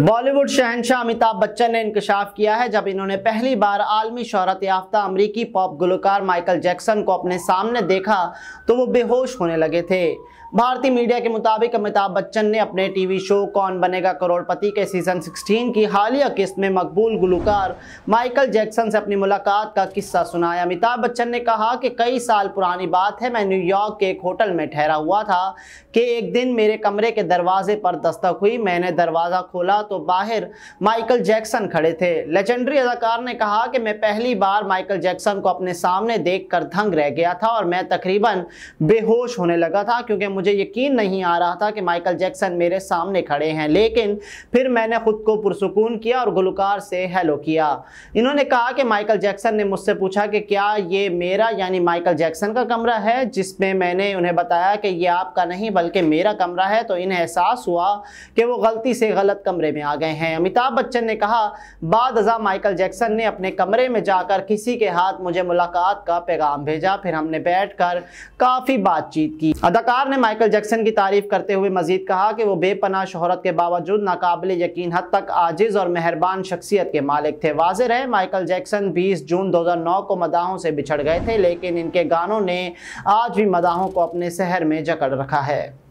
बॉलीवुड शहनशाह अमिताभ बच्चन ने इंकशाफ किया है जब इन्होंने पहली बार आलमी शहरत याफ्ता अमरीकी पॉप गुलकार माइकल जैक्सन को अपने सामने देखा तो वो बेहोश होने लगे थे भारतीय मीडिया के मुताबिक अमिताभ बच्चन ने अपने टीवी शो कौन बनेगा करोड़पति के सीजन 16 की हालिया किस्त में मकबूल गुलकार माइकल जैक्सन से अपनी मुलाकात का किस्सा सुनाया अमिताभ बच्चन ने कहा कि कई साल पुरानी बात है मैं न्यूयॉर्क के एक होटल में ठहरा हुआ था कि एक दिन मेरे कमरे के दरवाजे पर दस्तक हुई मैंने दरवाज़ा खोला तो बाहर माइकल जैक्सन खड़े थे लेजेंडरी अदाकार ने कहा कि मैं पहली बार माइकल जैक्सन को अपने सामने देख कर दंग रह गया था और मैं तकरीबन बेहोश होने लगा था क्योंकि मुझे यकीन नहीं आ रहा था कि माइकल जैक्सन मेरे सामने खड़े हैं लेकिन फिर मैंने खुद को पुरसकून किया और गुलकार से हेलो किया इन्होंने कहा कि माइकल जैक्सन ने मुझसे पूछा कि क्या ये मेरा यानी माइकल जैक्सन का कमरा है जिसमें मैंने उन्हें बताया कि ये आपका नहीं बल्कि मेरा कमरा है तो इन्हें एहसास हुआ कि वो गलती से गलत कमरे में में आ गए हैं अमिताभ बच्चन ने कहा बाद अजा माइकल जैक्सन ने अपने कमरे में जाकर किसी के हाथ मुझे मुलाकात का पैगाम भेजा फिर हमने बैठकर काफ़ी बातचीत की अदाकार ने माइकल जैक्सन की तारीफ करते हुए मजीद कहा कि वो बेपना शहरत के बावजूद नाकबले यकीन हद तक आजिज़ और मेहरबान शख्सियत के मालिक थे वाज रहे माइकल जैक्सन बीस जून दो को मदाहों से बिछड़ गए थे लेकिन इनके गानों ने आज भी मदाहों को अपने शहर में जकड़ रखा है